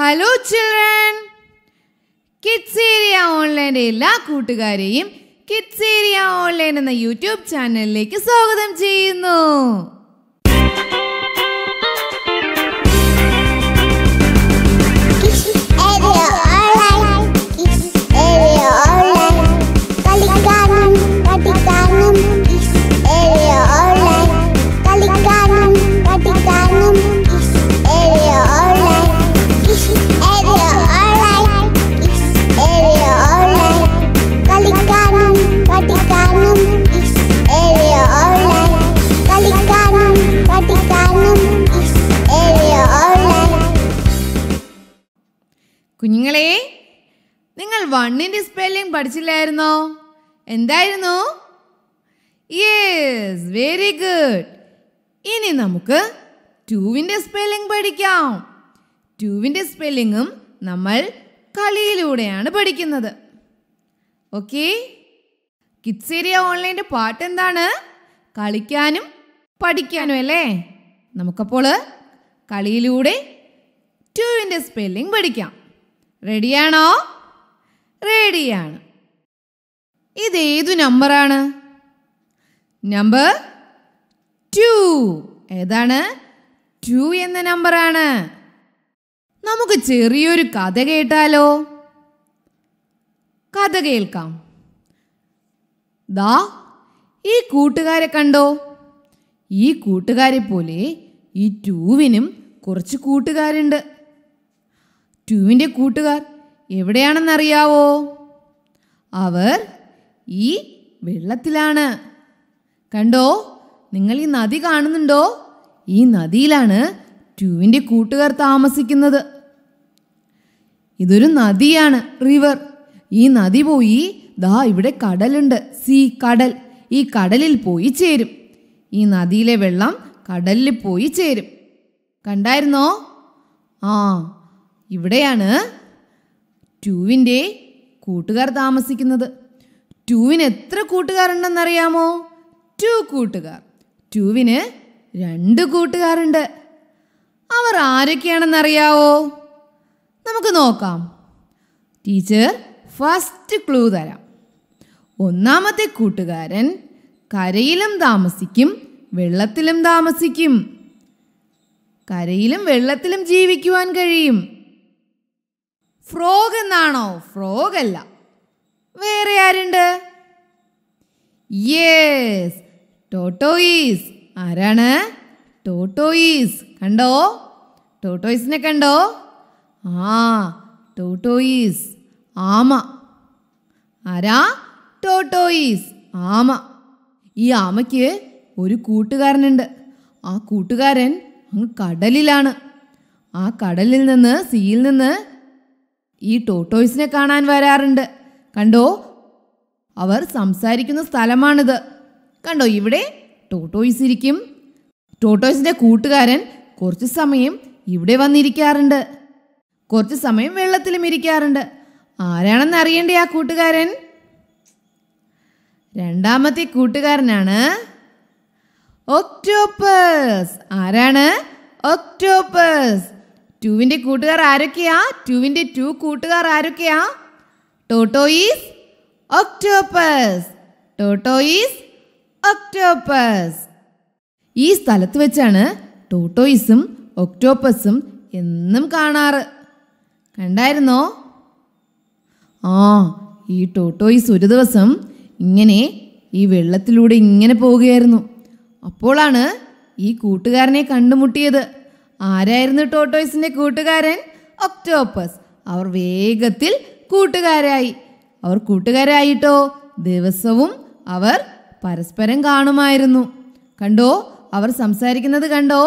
Hello children കിഡ്സേരിയ ഓൺലൈൻ്റെ എല്ലാ കൂട്ടുകാരെയും കിഡ്സേരിയ online എന്ന യൂട്യൂബ് ചാനലിലേക്ക് സ്വാഗതം ചെയ്യുന്നു കുഞ്ഞുങ്ങളെ നിങ്ങൾ വണ്ണിൻ്റെ സ്പെല്ലിംഗ് പഠിച്ചില്ലായിരുന്നോ എന്തായിരുന്നു യെസ് വെരി ഗുഡ് ഇനി നമുക്ക് ടൂവിൻ്റെ സ്പെല്ലിംഗ് പഠിക്കാം ടൂവിൻ്റെ സ്പെല്ലിങ്ങും നമ്മൾ കളിയിലൂടെയാണ് പഠിക്കുന്നത് ഓക്കെ കിഡ്സ് ഓൺലൈൻ്റെ പാട്ട് എന്താണ് കളിക്കാനും പഠിക്കാനും അല്ലേ നമുക്കപ്പോൾ കളിയിലൂടെ ടൂവിൻ്റെ സ്പെല്ലിംഗ് പഠിക്കാം റെഡിയാണോ റെഡിയാണ് ഇതേതു നമ്പറാണ് നമ്പർ ടു ഏതാണ് ടു എന്ന നമ്പറാണ് നമുക്ക് ചെറിയൊരു കഥ കേട്ടാലോ കഥ കേൾക്കാം ദാ ഈ കൂട്ടുകാരെ കണ്ടോ ഈ കൂട്ടുകാരെ പോലെ ഈ ടൂവിനും കുറച്ച് കൂട്ടുകാരുണ്ട് ടുവിൻ്റെ കൂട്ടുകാർ എവിടെയാണെന്നറിയാവോ അവർ ഈ വെള്ളത്തിലാണ് കണ്ടോ നിങ്ങൾ ഈ നദി കാണുന്നുണ്ടോ ഈ നദിയിലാണ് ടുവിൻ്റെ കൂട്ടുകാർ താമസിക്കുന്നത് ഇതൊരു നദിയാണ് റിവർ ഈ നദി പോയി ദാ ഇവിടെ കടലുണ്ട് സി കടൽ ഈ കടലിൽ പോയി ചേരും ഈ നദിയിലെ വെള്ളം കടലിൽ പോയി ചേരും കണ്ടായിരുന്നോ ആ ഇവിടെയാണ് ടുവിൻ്റെ കൂട്ടുകാർ താമസിക്കുന്നത് ടുവിന് എത്ര കൂട്ടുകാരുണ്ടെന്നറിയാമോ ടു കൂട്ടുകാർ ടുവിന് രണ്ട് കൂട്ടുകാരുണ്ട് അവർ ആരൊക്കെയാണെന്നറിയാവോ നമുക്ക് നോക്കാം ടീച്ചർ ഫസ്റ്റ് ക്ലൂ തരാം ഒന്നാമത്തെ കൂട്ടുകാരൻ കരയിലും താമസിക്കും വെള്ളത്തിലും താമസിക്കും കരയിലും വെള്ളത്തിലും ജീവിക്കുവാൻ കഴിയും ഫ്രോഗ് എന്നാണോ ഫ്രോഗ് അല്ല വേറെ ആരുണ്ട് യേസ് ടോട്ടോയിസ് ആരാണ് ടോട്ടോയിസ് കണ്ടോ ടോട്ടോയിസിനെ കണ്ടോ ആ ടോട്ടോയിസ് ആമ ആരാ ടോട്ടോയിസ് ആമ ഈ ആമയ്ക്ക് ഒരു കൂട്ടുകാരനുണ്ട് ആ കൂട്ടുകാരൻ അങ്ങ് കടലിലാണ് ആ കടലിൽ നിന്ന് സീയിൽ നിന്ന് ഈ ടോട്ടോയ്സിനെ കാണാൻ വരാറുണ്ട് കണ്ടോ അവർ സംസാരിക്കുന്ന സ്ഥലമാണിത് കണ്ടോ ഇവിടെ ടോട്ടോയ്സ് ഇരിക്കും ടോട്ടോയ്സിന്റെ കൂട്ടുകാരൻ കുറച്ച് സമയം ഇവിടെ വന്നിരിക്കാറുണ്ട് കുറച്ച് സമയം വെള്ളത്തിലും ഇരിക്കാറുണ്ട് ആരാണെന്ന് അറിയണ്ടേ ആ കൂട്ടുകാരൻ രണ്ടാമത്തെ കൂട്ടുകാരനാണ് ഒക്ടോപ്പസ് ആരാണ് ഒക്ടോപ്പസ് ടുവിൻ്റെ കൂട്ടുകാർ ആരൊക്കെയാ ടുവിൻ്റെ ടു കൂട്ടുകാർ ആരൊക്കെയാ tortoise octopus tortoise octopus ഈ സ്ഥലത്ത് വെച്ചാണ് ടോട്ടോയിസും ഒക്ടോപ്പസും എന്നും കാണാറ് കണ്ടായിരുന്നോ ആ ഈ ടോട്ടോയിസ് ഒരു ദിവസം ഇങ്ങനെ ഈ വെള്ളത്തിലൂടെ ഇങ്ങനെ പോവുകയായിരുന്നു അപ്പോഴാണ് ഈ കൂട്ടുകാരനെ കണ്ടുമുട്ടിയത് ആരായിരുന്നു ടോട്ടോയ്സിന്റെ കൂട്ടുകാരൻ ഒക്ടോപ്പസ് അവർ വേഗത്തിൽ കൂട്ടുകാരായി അവർ കൂട്ടുകാരായിട്ടോ ദിവസവും അവർ പരസ്പരം കാണുമായിരുന്നു കണ്ടോ അവർ സംസാരിക്കുന്നത് കണ്ടോ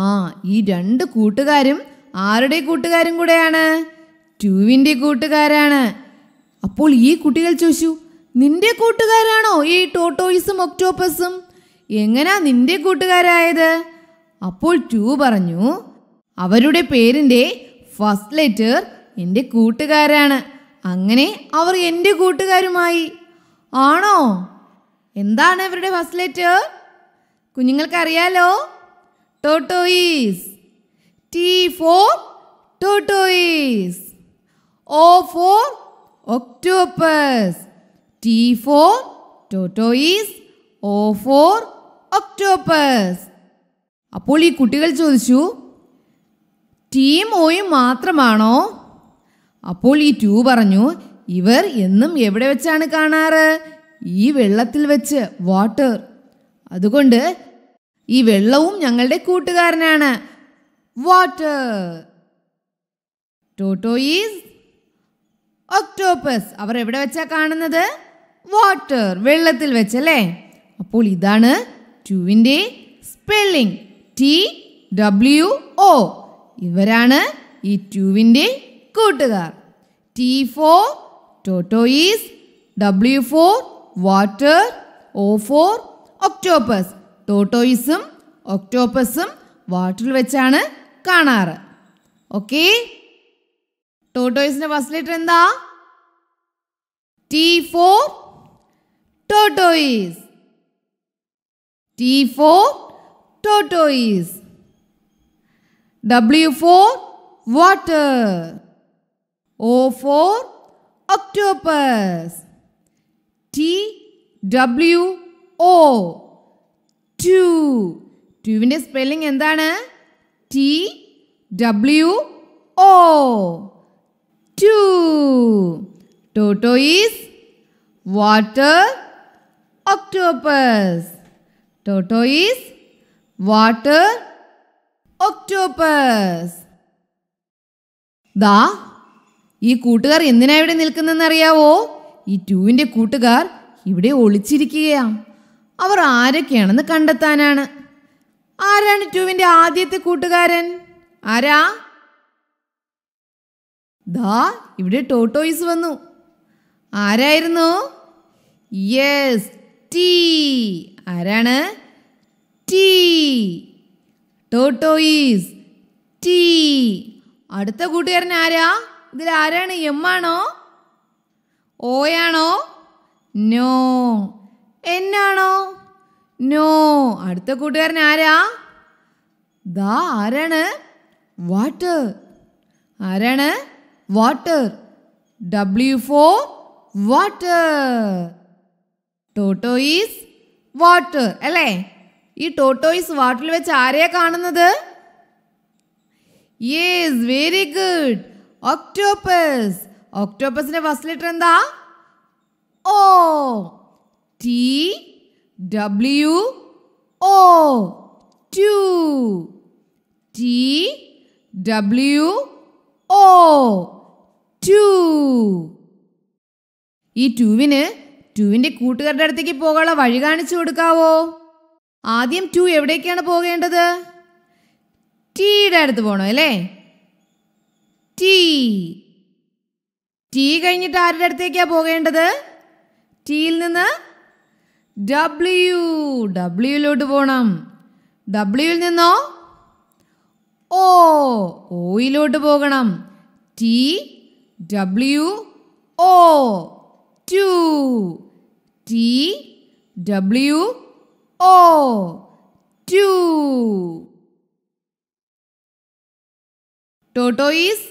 ആ ഈ രണ്ട് കൂട്ടുകാരും ആരുടെ കൂട്ടുകാരും കൂടെയാണ് ട്യൂവിൻ്റെ കൂട്ടുകാരാണ് അപ്പോൾ ഈ കുട്ടികൾ ചോദിച്ചു നിന്റെ കൂട്ടുകാരാണോ ഈ ടോട്ടോയിസും ഒക്ടോപ്പസും എങ്ങനാ നിന്റെ കൂട്ടുകാരായത് അപ്പോൾ ടു പറഞ്ഞു അവരുടെ പേരിൻ്റെ ഫസ്റ്റ് ലെറ്റർ എൻ്റെ കൂട്ടുകാരാണ് അങ്ങനെ അവർ എൻ്റെ കൂട്ടുകാരുമായി ആണോ എന്താണ് അവരുടെ ഫസ്റ്റ് ലെറ്റർ കുഞ്ഞുങ്ങൾക്കറിയാലോ tortoise T for tortoise O for octopus T for tortoise O for octopus അപ്പോൾ ഈ കുട്ടികൾ ചോദിച്ചു ടീം ഓയും മാത്രമാണോ അപ്പോൾ ഈ ട്യൂ പറഞ്ഞു ഇവർ എന്നും എവിടെ വെച്ചാണ് കാണാറ് ഈ വെള്ളത്തിൽ വെച്ച് വാട്ടർ അതുകൊണ്ട് ഈ വെള്ളവും ഞങ്ങളുടെ കൂട്ടുകാരനാണ് വാട്ടർ ടോട്ടോ ഈസ് ഒക്ടോപ്പസ് അവർ എവിടെ വെച്ചാ കാണുന്നത് വാട്ടർ വെള്ളത്തിൽ വെച്ചല്ലേ അപ്പോൾ ഇതാണ് ട്യൂവിൻ്റെ സ്പെല്ലിംഗ് ടി ഡബ്ല്യു ഒ ഇവരാണ് ഈ ട്യൂവിൻ്റെ കൂട്ടുകാർ T for tortoise W for water O for octopus ടോട്ടോയിസും ഒക്ടോപ്പസും വാട്ടറിൽ വെച്ചാണ് കാണാറ് ഓക്കെ ടോട്ടോയിസിൻ്റെ ഫസ്റ്റ് ലെറ്റർ എന്താ T for tortoise T for tortoise. W four water. O for octopus. T W O. Two. Two in a spelling and then T W O. Two. Toto is water octopus. Toto is water octopus ദാ ഈ കൂട്ടുകാർ എന്തിനാ ഇവിടെ നിൽക്കുന്നതെന്നറിയാവോ ഈ ടൂവിൻ്റെ കൂട്ടുകാർ ഇവിടെ ഒളിച്ചിരിക്കുകയാണ് അവർ ആരൊക്കെയാണെന്ന് കണ്ടെത്താനാണ് ആരാണ് ടൂവിൻ്റെ ആദ്യത്തെ കൂട്ടുകാരൻ ആരാ ദാ ഇവിടെ ടോട്ടോയിസ് വന്നു ആരായിരുന്നു യെസ് ടി ആരാണ് ടി ടോട്ടോ ഈസ് ടി അടുത്ത കൂട്ടുകാരൻ ആരാ ഇതിൽ ആരാണ് എം ആണോ ഓ ആണോ നോ എൻ ആണോ നോ അടുത്ത കൂട്ടുകാരൻ ആരാ ദാ ആരാണ് വാട്ടർ ആരാണ് water W for water tortoise water അല്ലേ ഈ ടോട്ടോയിസ് വാട്ടിൽ വെച്ച് ആരെയാ കാണുന്നത് യേസ് വെരി ഗുഡ് ഒക്ടോപ്പസ് ഒക്ടോപ്പസിന്റെ ഫസ്റ്റ് ലെറ്റർ എന്താ O T W O two T W O two ഈ ടുവിന് ടുവിൻ്റെ കൂട്ടുകാരുടെ അടുത്തേക്ക് പോകാനുള്ള വഴി കാണിച്ചു കൊടുക്കാവോ ആദ്യം ടു എവിടേക്കാണ് പോകേണ്ടത് ടീയുടെ അടുത്ത് പോകണം അല്ലേ ടീ ടീ കഴിഞ്ഞിട്ട് ആരുടെ അടുത്തേക്കാണ് പോകേണ്ടത് ടീയിൽ നിന്ന് ഡബ്ല്യു ഡബ്ല്യുയിലോട്ട് പോകണം ഡബ്ല്യുയിൽ നിന്നോ ഓ ഓയിലോട്ട് പോകണം T W O two T W O two. Tortoise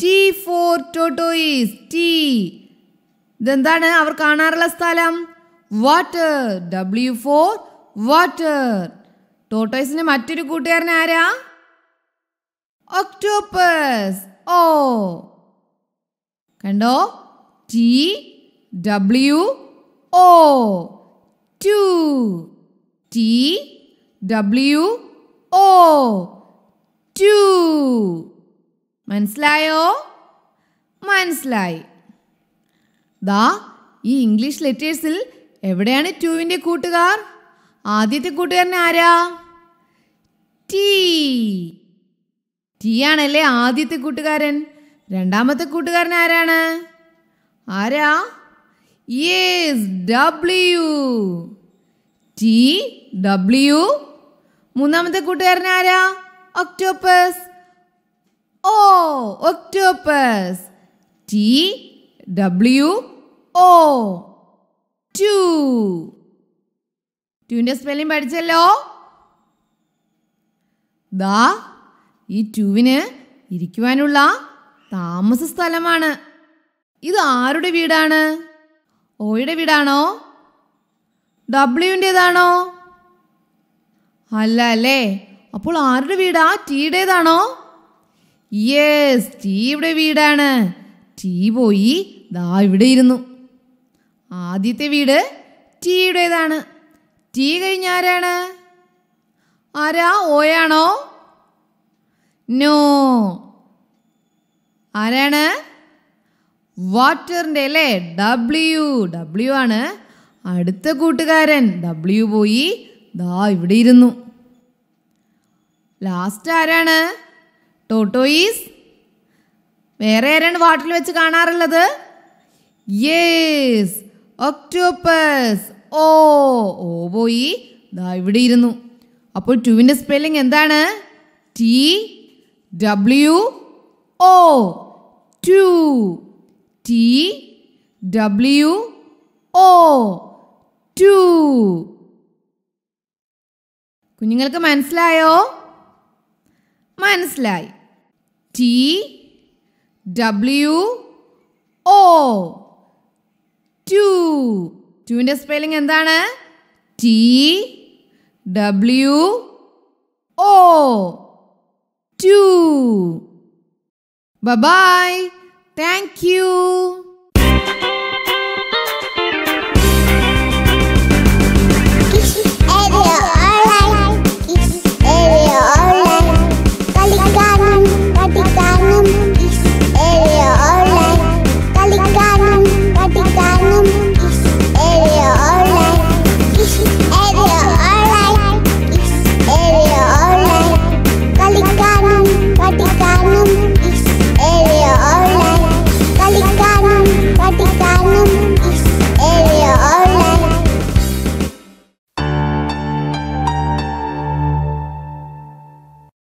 T for tortoise T ഇതെന്താണ് അവർ കാണാറുള്ള സ്ഥലം വാട്ടർ ഡബ്ല്യു ഫോർ വാട്ടർ ടോട്ടോയിസിന്റെ മറ്റൊരു കൂട്ടുകാരൻ ആരാ ഒക്ടോപ്പസ് ഓ കണ്ടോ T W O two T W O two മനസ്സിലായോ മനസ്സിലായി ദാ ഈ ഇംഗ്ലീഷ് ലെറ്റേഴ്സിൽ എവിടെയാണ് ടുവിൻ്റെ കൂട്ടുകാർ ആദ്യത്തെ കൂട്ടുകാരൻ ആരാ ടി ടി ആണല്ലേ ആദ്യത്തെ കൂട്ടുകാരൻ രണ്ടാമത്തെ കൂട്ടുകാരൻ ആരാണ് ആരാ യേസ് ഡബ്ല്യു ടി ഡബ്ല്യു മൂന്നാമത്തെ കൂട്ടുകാരൻ ആരാ octopus O octopus T W O two ടുവിന്റെ സ്പെല്ലിംഗ് പഠിച്ചല്ലോ ദാ ഈ ടുവിന് ഇരിക്കുവാനുള്ള താമസ സ്ഥലമാണ് ഇത് ആരുടെ വീടാണ് ഓയുടെ വീടാണോ ഡബ്ല്യുവിൻ്റെതാണോ അല്ല അല്ലേ അപ്പോൾ ആരുടെ വീടാ ടീയുടേതാണോ യേസ് ടീയുടെ വീടാണ് ടീ പോയി ദാ ഇവിടെ ഇരുന്നു ആദ്യത്തെ വീട് ടീയുടേതാണ് ടീ കഴിഞ്ഞ ആരാണ് ആരാ ഓയാണോ നോ ആരാണ് വാട്ടറിൻ്റെ അല്ലേ ഡബ്ല്യു ഡബ്ല്യു ആണ് അടുത്ത കൂട്ടുകാരൻ ഡബ്ല്യു പോയി ദാ ഇവിടെ ഇരുന്നു ലാസ്റ്റ് ആരാണ് ടോട്ടോയിസ് വേറെ ആരാണ് വാട്ടിൽ വെച്ച് കാണാറുള്ളത് യേസ് ഒക്ടോപ്പസ് ഓ ഓ പോയി ദാ ഇവിടെ ഇരുന്നു അപ്പോൾ ടുവിൻ്റെ സ്പെല്ലിംഗ് എന്താണ് T W O two T W O two കുഞ്ഞുങ്ങൾക്ക് മനസ്സിലായോ മനസ്സിലായി ടി ഡബ്ല്യു ഓ ടു ടുവിൻ്റെ സ്പെല്ലിംഗ് എന്താണ് T W O two bye bye thank U